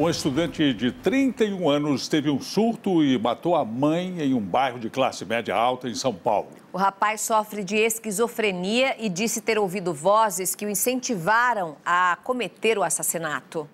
Um estudante de 31 anos teve um surto e matou a mãe em um bairro de classe média alta em São Paulo. O rapaz sofre de esquizofrenia e disse ter ouvido vozes que o incentivaram a cometer o assassinato.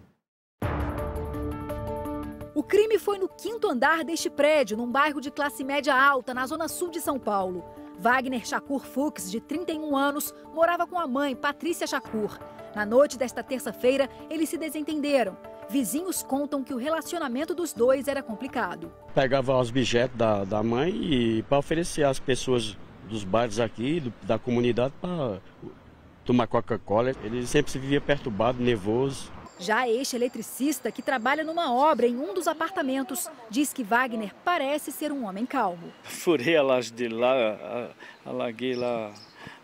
O crime foi no quinto andar deste prédio, num bairro de classe média alta, na zona sul de São Paulo. Wagner Chacur Fuchs, de 31 anos, morava com a mãe, Patrícia Chacur. Na noite desta terça-feira, eles se desentenderam. Vizinhos contam que o relacionamento dos dois era complicado. Pegava os objetos da, da mãe e para oferecer às pessoas dos bares aqui, do, da comunidade, para tomar Coca-Cola. Ele sempre se vivia perturbado, nervoso. Já este eletricista, que trabalha numa obra em um dos apartamentos, diz que Wagner parece ser um homem calmo. Furei a laje dele lá, alaguei lá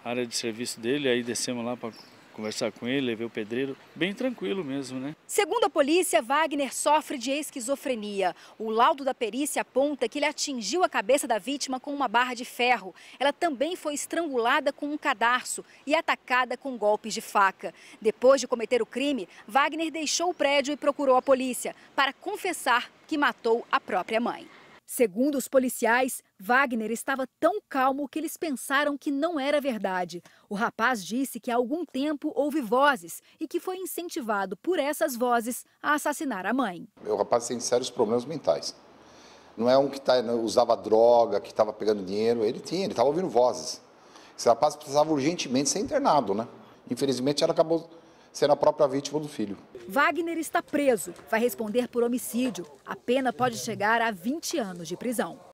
a área de serviço dele, aí descemos lá para conversar com ele, levei o pedreiro, bem tranquilo mesmo, né? Segundo a polícia, Wagner sofre de esquizofrenia. O laudo da perícia aponta que ele atingiu a cabeça da vítima com uma barra de ferro. Ela também foi estrangulada com um cadarço e atacada com golpes de faca. Depois de cometer o crime, Wagner deixou o prédio e procurou a polícia para confessar que matou a própria mãe. Segundo os policiais, Wagner estava tão calmo que eles pensaram que não era verdade. O rapaz disse que há algum tempo houve vozes e que foi incentivado por essas vozes a assassinar a mãe. O rapaz tem sérios problemas mentais. Não é um que tá, usava droga, que estava pegando dinheiro. Ele tinha, ele estava ouvindo vozes. Esse rapaz precisava urgentemente ser internado, né? Infelizmente, ela acabou sendo a própria vítima do filho. Wagner está preso, vai responder por homicídio. A pena pode chegar a 20 anos de prisão.